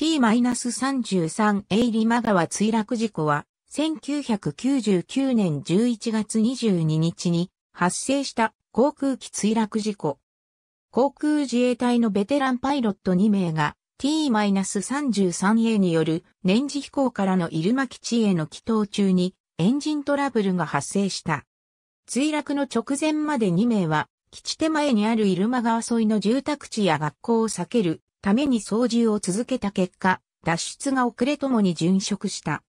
T-33A リマ川墜落事故は、1999年11月22日に発生した航空機墜落事故。航空自衛隊のベテランパイロット2名が T-33A による年次飛行からの入間基地への帰投中にエンジントラブルが発生した。墜落の直前まで2名は基地手前にある入間川沿いの住宅地や学校を避けるために操縦を続けた結果、脱出が遅れともに殉職した。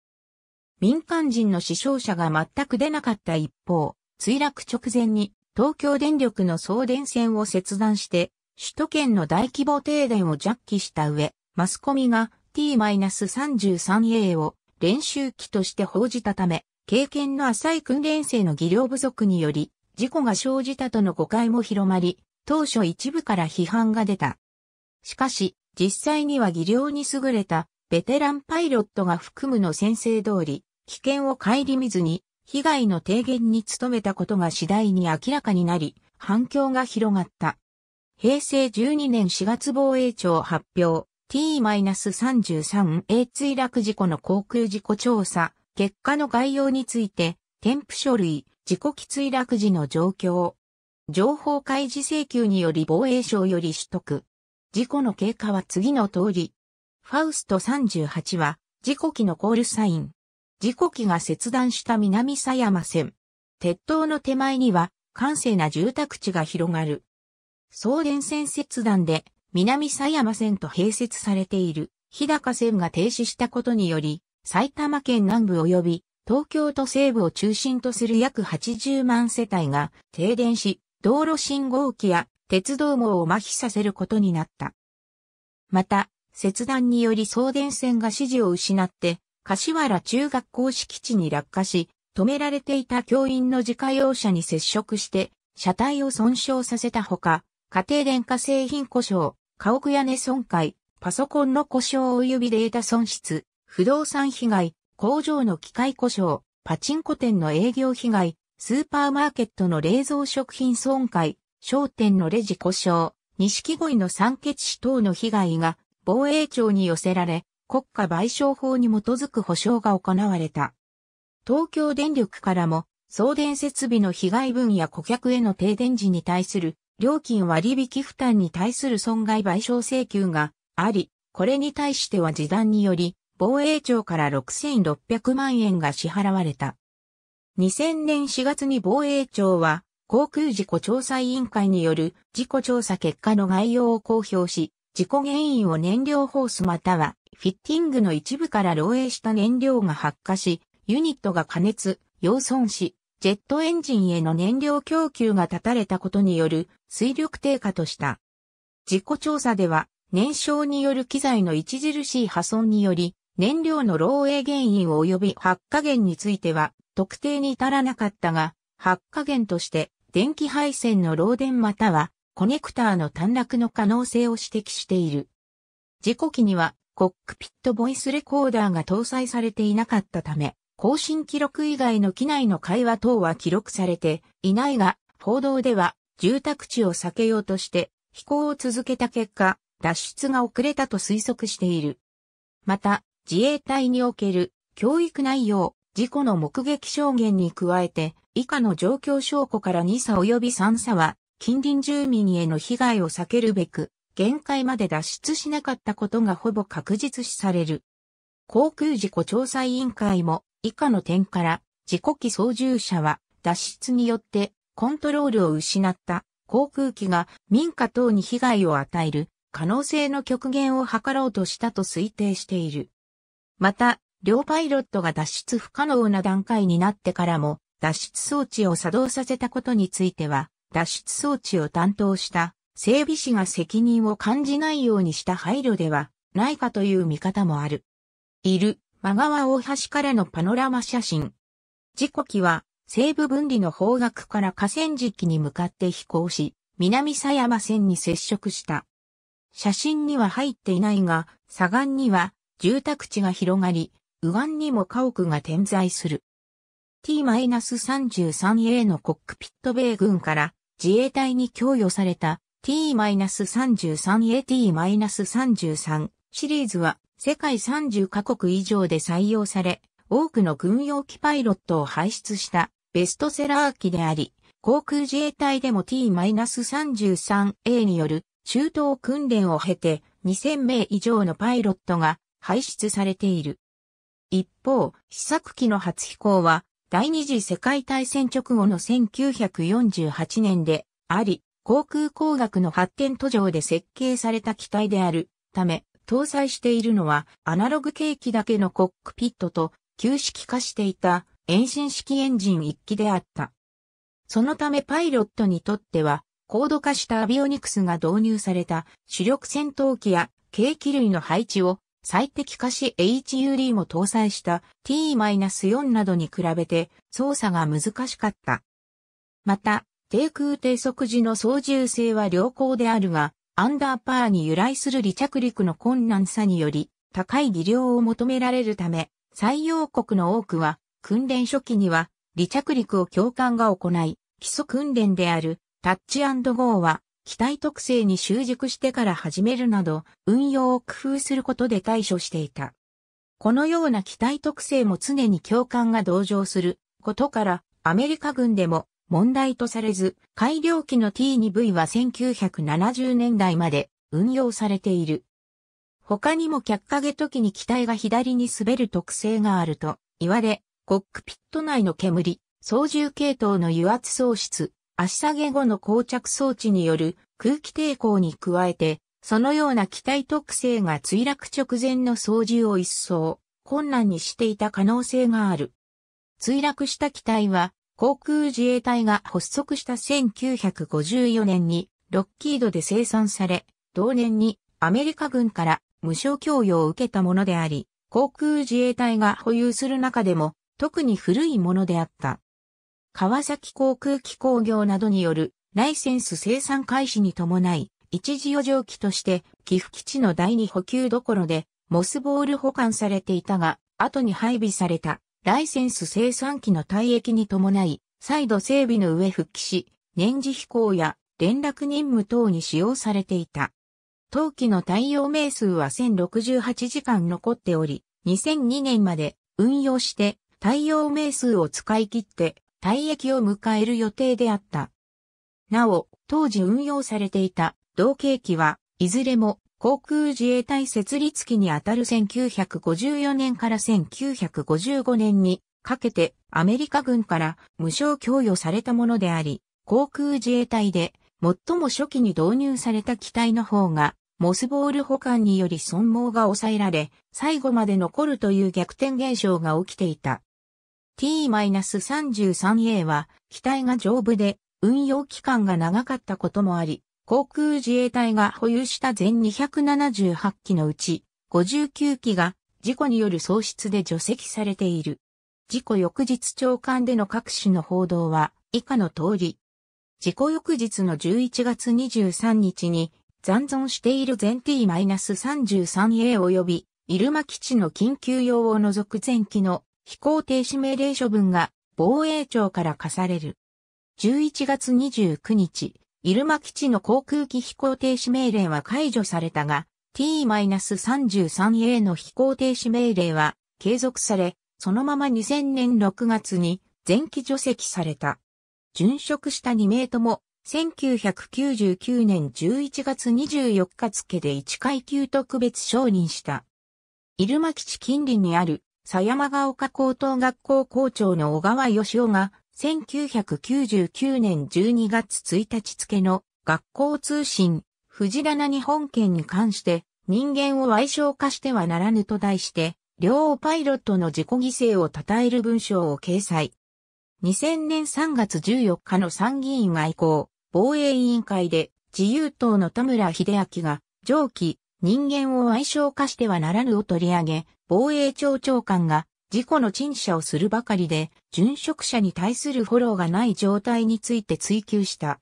民間人の死傷者が全く出なかった一方、墜落直前に東京電力の送電線を切断して、首都圏の大規模停電をジャッキした上、マスコミが T-33A を練習機として報じたため、経験の浅い訓練生の技量不足により、事故が生じたとの誤解も広まり、当初一部から批判が出た。しかし、実際には技量に優れたベテランパイロットが含むの先生通り、危険を顧みずに、被害の低減に努めたことが次第に明らかになり、反響が広がった。平成12年4月防衛庁発表 T-33A 墜落事故の航空事故調査結果の概要について添付書類事故機墜落時の状況情報開示請求により防衛省より取得事故の経過は次の通り。ファウスト38は、事故機のコールサイン。事故機が切断した南狭山線。鉄塔の手前には、閑静な住宅地が広がる。送電線切断で、南狭山線と併設されている、日高線が停止したことにより、埼玉県南部及び東京都西部を中心とする約80万世帯が停電し、道路信号機や鉄道網を麻痺させることになった。また、切断により送電線が指示を失って、柏原中学校敷地に落下し、止められていた教員の自家用車に接触して、車体を損傷させたほか、家庭電化製品故障、家屋屋根損壊、パソコンの故障及びデータ損失、不動産被害、工場の機械故障、パチンコ店の営業被害、スーパーマーケットの冷蔵食品損壊、商店のレジ故障、錦鯉の酸欠死等の被害が防衛庁に寄せられ、国家賠償法に基づく保障が行われた。東京電力からも、送電設備の被害分や顧客への停電時に対する料金割引負担に対する損害賠償請求があり、これに対しては時短により、防衛庁から6600万円が支払われた。2000年4月に防衛庁は、航空事故調査委員会による事故調査結果の概要を公表し、事故原因を燃料ホースまたはフィッティングの一部から漏洩した燃料が発火し、ユニットが加熱、溶損し、ジェットエンジンへの燃料供給が断たれたことによる水力低下とした。事故調査では、燃焼による機材の著しい破損により、燃料の漏洩原因及び発火源については、特定に至らなかったが、発火源として電気配線の漏電またはコネクターの短絡の可能性を指摘している。事故機にはコックピットボイスレコーダーが搭載されていなかったため、更新記録以外の機内の会話等は記録されていないが、報道では住宅地を避けようとして飛行を続けた結果、脱出が遅れたと推測している。また、自衛隊における教育内容、事故の目撃証言に加えて、以下の状況証拠から2差及び3差は、近隣住民への被害を避けるべく、限界まで脱出しなかったことがほぼ確実視される。航空事故調査委員会も、以下の点から、事故機操縦者は、脱出によって、コントロールを失った航空機が民家等に被害を与える可能性の極限を図ろうとしたと推定している。また、両パイロットが脱出不可能な段階になってからも、脱出装置を作動させたことについては、脱出装置を担当した整備士が責任を感じないようにした配慮ではないかという見方もある。いる、真川大橋からのパノラマ写真。事故機は西部分離の方角から河川敷に向かって飛行し、南狭山線に接触した。写真には入っていないが、左岸には住宅地が広がり、右岸にも家屋が点在する。T-33A のコックピット米軍から自衛隊に供与された T-33A T-33 シリーズは世界30カ国以上で採用され、多くの軍用機パイロットを輩出したベストセラー機であり、航空自衛隊でも T-33A による中東訓練を経て2000名以上のパイロットが輩出されている。一方、試作機の初飛行は、第二次世界大戦直後の1948年であり、航空工学の発展途上で設計された機体であるため、搭載しているのはアナログ計器だけのコックピットと旧式化していた遠心式エンジン一機であった。そのためパイロットにとっては高度化したアビオニクスが導入された主力戦闘機や計器類の配置を最適化し HUD も搭載した T-4 などに比べて操作が難しかった。また、低空低速時の操縦性は良好であるが、アンダーパーに由来する離着陸の困難さにより、高い技量を求められるため、採用国の多くは、訓練初期には、離着陸を教官が行い、基礎訓練である、タッチゴーは、機体特性に習熟してから始めるなど、運用を工夫することで対処していた。このような機体特性も常に共感が同情することから、アメリカ軍でも問題とされず、改良機の T2V は1970年代まで運用されている。他にも客影時に機体が左に滑る特性があると言われ、コックピット内の煙、操縦系統の油圧喪失、足下げ後の膠着装置による空気抵抗に加えて、そのような機体特性が墜落直前の操縦を一層困難にしていた可能性がある。墜落した機体は航空自衛隊が発足した1954年にロッキードで生産され、同年にアメリカ軍から無償供与を受けたものであり、航空自衛隊が保有する中でも特に古いものであった。川崎航空機工業などによるライセンス生産開始に伴い、一時余剰機として寄付基地の第二補給どころでモスボール保管されていたが、後に配備されたライセンス生産機の退役に伴い、再度整備の上復帰し、年次飛行や連絡任務等に使用されていた。当機の対応名数は1068時間残っており、2002年まで運用して対応名数を使い切って退役を迎える予定であった。なお、当時運用されていた同型機はいずれも航空自衛隊設立機にあたる1954年から1955年にかけてアメリカ軍から無償供与されたものであり、航空自衛隊で最も初期に導入された機体の方がモスボール保管により損耗が抑えられ、最後まで残るという逆転現象が起きていた。T-33A は、機体が丈夫で、運用期間が長かったこともあり、航空自衛隊が保有した全278機のうち、59機が事故による喪失で除籍されている。事故翌日長官での各種の報道は以下の通り。事故翌日の11月23日に残存している全 T-33A 及び入間基地の緊急用を除く前期の飛行停止命令処分が防衛庁から課される。11月29日、入間基地の航空機飛行停止命令は解除されたが、T-33A の飛行停止命令は継続され、そのまま2000年6月に前期除籍された。殉職した2名とも、1999年11月24日付で1階級特別承認した。入間基地近隣にある狭山が丘高等学校校長の小川義夫が、1999年12月1日付の学校通信、藤棚日本圏に関して、人間を矮小化してはならぬと題して、両パイロットの自己犠牲を称える文章を掲載。2000年3月14日の参議院外交防衛委員会で自由党の田村秀明が上記人間を愛称化してはならぬを取り上げ、防衛庁長官が事故の陳謝をするばかりで、殉職者に対するフォローがない状態について追及した。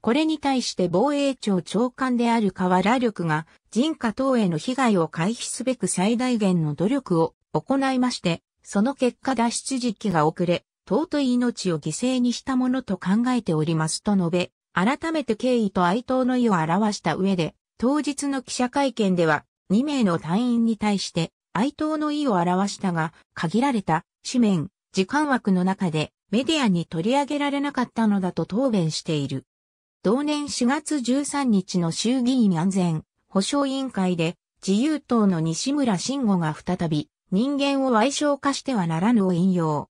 これに対して防衛庁長官である河原力が人家等への被害を回避すべく最大限の努力を行いまして、その結果脱出時期が遅れ、尊い命を犠牲にしたものと考えておりますと述べ、改めて敬意と哀悼の意を表した上で、当日の記者会見では2名の隊員に対して哀悼の意を表したが、限られた紙面、時間枠の中でメディアに取り上げられなかったのだと答弁している。同年4月13日の衆議院安全保障委員会で自由党の西村慎吾が再び人間を矮小化してはならぬを引用。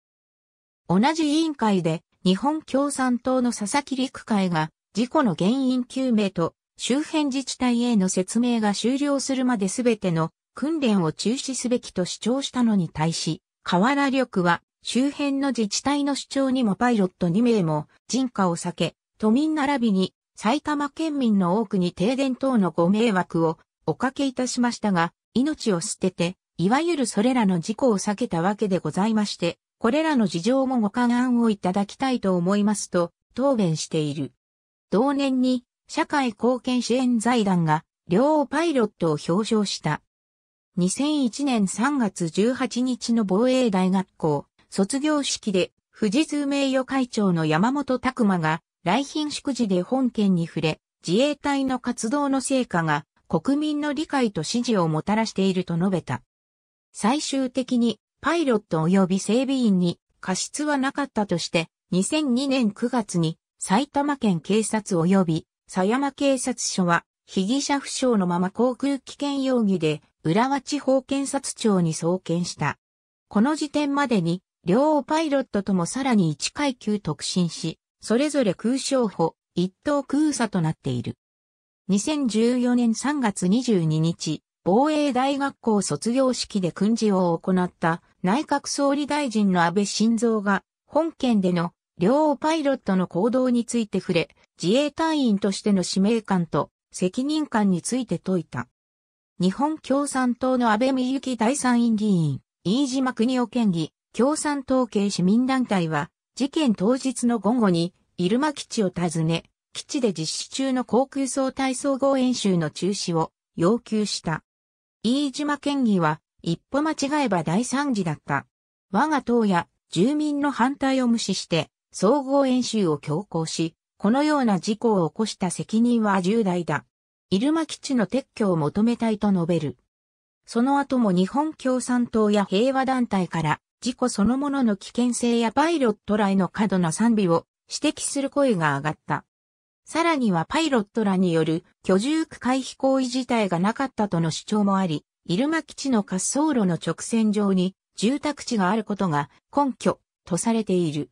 同じ委員会で日本共産党の佐々木陸会が事故の原因究明と周辺自治体への説明が終了するまで全ての訓練を中止すべきと主張したのに対し、河原力は周辺の自治体の主張にもパイロット2名も人家を避け、都民並びに埼玉県民の多くに停電等のご迷惑をおかけいたしましたが、命を捨てて、いわゆるそれらの事故を避けたわけでございまして、これらの事情もご勘案をいただきたいと思いますと、答弁している。同年に、社会貢献支援財団が、両パイロットを表彰した。2001年3月18日の防衛大学校卒業式で富士通名誉会長の山本拓馬が来賓祝辞で本県に触れ、自衛隊の活動の成果が国民の理解と支持をもたらしていると述べた。最終的にパイロット及び整備員に過失はなかったとして、2002年9月に埼玉県警察及び狭山警察署は被疑者不詳のまま航空危険容疑で浦和地方検察庁に送検した。この時点までに、両パイロットともさらに1階級特進し、それぞれ空将補、一等空佐となっている。2014年3月22日、防衛大学校卒業式で訓示を行った内閣総理大臣の安倍晋三が、本県での両パイロットの行動について触れ、自衛隊員としての使命感と責任感について説いた。日本共産党の安倍美幸第三院議員、飯島国夫県議、共産党系市民団体は、事件当日の午後に、入間基地を訪ね、基地で実施中の航空総体総合演習の中止を要求した。飯島県議は、一歩間違えば大惨事だった。我が党や住民の反対を無視して、総合演習を強行し、このような事故を起こした責任は重大だ。入間基地の撤去を求めたいと述べる。その後も日本共産党や平和団体から事故そのものの危険性やパイロットらへの過度な賛美を指摘する声が上がった。さらにはパイロットらによる居住区回避行為自体がなかったとの主張もあり、入間基地の滑走路の直線上に住宅地があることが根拠とされている。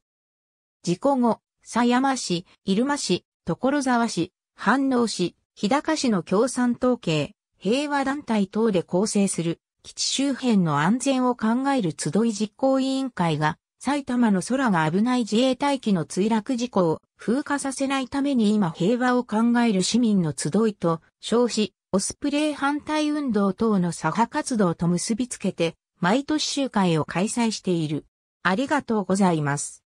事故後、狭山市、入間市、所沢市、飯能市、日高市の共産党系、平和団体等で構成する基地周辺の安全を考える集い実行委員会が埼玉の空が危ない自衛隊機の墜落事故を風化させないために今平和を考える市民の集いと消費、オスプレイ反対運動等の左派活動と結びつけて毎年集会を開催している。ありがとうございます。